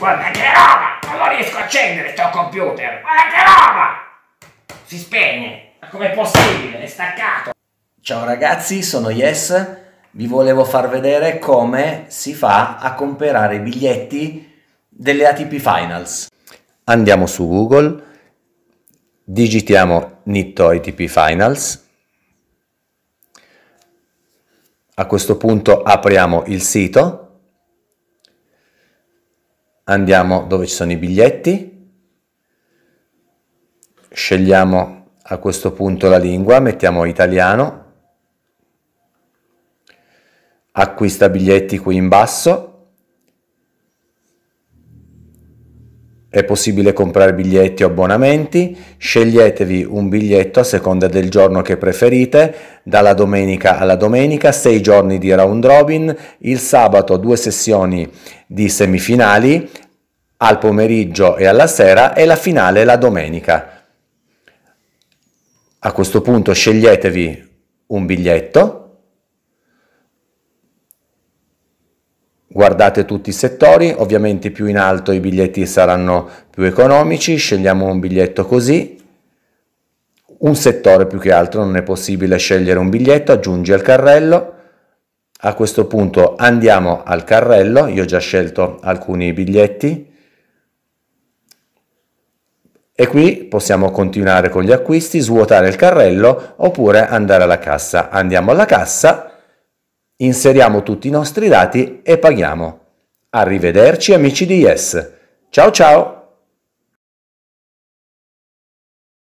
Guarda che roba! Non lo riesco a accendere sto computer! Guarda che roba! Si spegne! Ma com'è possibile? È staccato! Ciao ragazzi, sono Yes. Vi volevo far vedere come si fa a comprare i biglietti delle ATP Finals. Andiamo su Google, digitiamo Nitto ATP Finals. A questo punto apriamo il sito Andiamo dove ci sono i biglietti, scegliamo a questo punto la lingua, mettiamo italiano, acquista biglietti qui in basso, È possibile comprare biglietti o abbonamenti, sceglietevi un biglietto a seconda del giorno che preferite, dalla domenica alla domenica, 6 giorni di round robin, il sabato due sessioni di semifinali, al pomeriggio e alla sera e la finale la domenica. A questo punto sceglietevi un biglietto guardate tutti i settori, ovviamente più in alto i biglietti saranno più economici, scegliamo un biglietto così, un settore più che altro non è possibile scegliere un biglietto, aggiungi al carrello, a questo punto andiamo al carrello, io ho già scelto alcuni biglietti e qui possiamo continuare con gli acquisti, svuotare il carrello oppure andare alla cassa. Andiamo alla cassa inseriamo tutti i nostri dati e paghiamo. Arrivederci amici di Yes. Ciao ciao!